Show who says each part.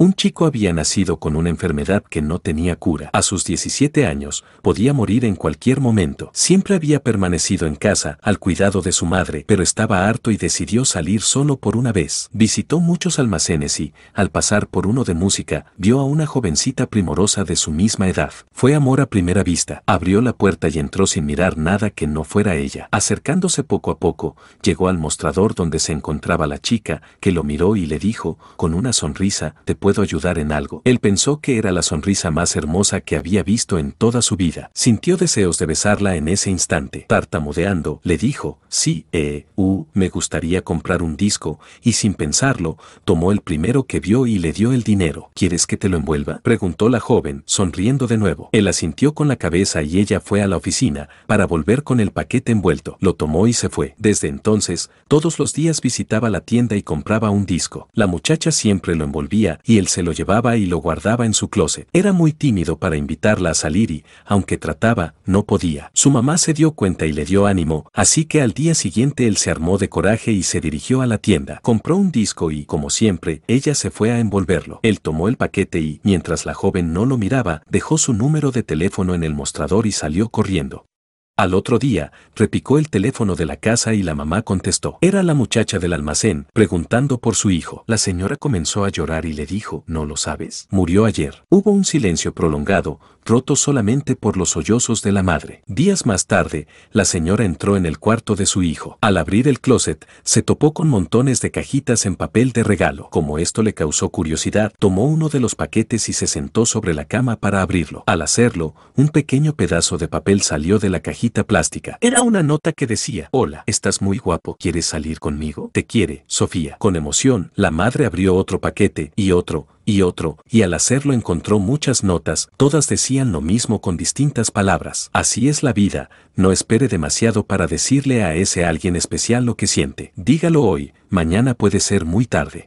Speaker 1: Un chico había nacido con una enfermedad que no tenía cura. A sus 17 años, podía morir en cualquier momento. Siempre había permanecido en casa, al cuidado de su madre, pero estaba harto y decidió salir solo por una vez. Visitó muchos almacenes y, al pasar por uno de música, vio a una jovencita primorosa de su misma edad. Fue amor a primera vista. Abrió la puerta y entró sin mirar nada que no fuera ella. Acercándose poco a poco, llegó al mostrador donde se encontraba la chica, que lo miró y le dijo, con una sonrisa, te puedo ayudar en algo. Él pensó que era la sonrisa más hermosa que había visto en toda su vida. Sintió deseos de besarla en ese instante. Tartamudeando, le dijo, sí, eh, uh, me gustaría comprar un disco, y sin pensarlo, tomó el primero que vio y le dio el dinero. ¿Quieres que te lo envuelva? Preguntó la joven, sonriendo de nuevo. Él asintió con la cabeza y ella fue a la oficina, para volver con el paquete envuelto. Lo tomó y se fue. Desde entonces, todos los días visitaba la tienda y compraba un disco. La muchacha siempre lo envolvía y él se lo llevaba y lo guardaba en su closet. Era muy tímido para invitarla a salir y, aunque trataba, no podía. Su mamá se dio cuenta y le dio ánimo, así que al día siguiente él se armó de coraje y se dirigió a la tienda. Compró un disco y, como siempre, ella se fue a envolverlo. Él tomó el paquete y, mientras la joven no lo miraba, dejó su número de teléfono en el mostrador y salió corriendo. Al otro día, repicó el teléfono de la casa y la mamá contestó. Era la muchacha del almacén, preguntando por su hijo. La señora comenzó a llorar y le dijo, ¿no lo sabes? Murió ayer. Hubo un silencio prolongado, roto solamente por los sollozos de la madre. Días más tarde, la señora entró en el cuarto de su hijo. Al abrir el closet, se topó con montones de cajitas en papel de regalo. Como esto le causó curiosidad, tomó uno de los paquetes y se sentó sobre la cama para abrirlo. Al hacerlo, un pequeño pedazo de papel salió de la cajita plástica. Era una nota que decía, hola, estás muy guapo, ¿quieres salir conmigo? Te quiere, Sofía. Con emoción, la madre abrió otro paquete, y otro, y otro, y al hacerlo encontró muchas notas, todas decían lo mismo con distintas palabras. Así es la vida, no espere demasiado para decirle a ese alguien especial lo que siente. Dígalo hoy, mañana puede ser muy tarde.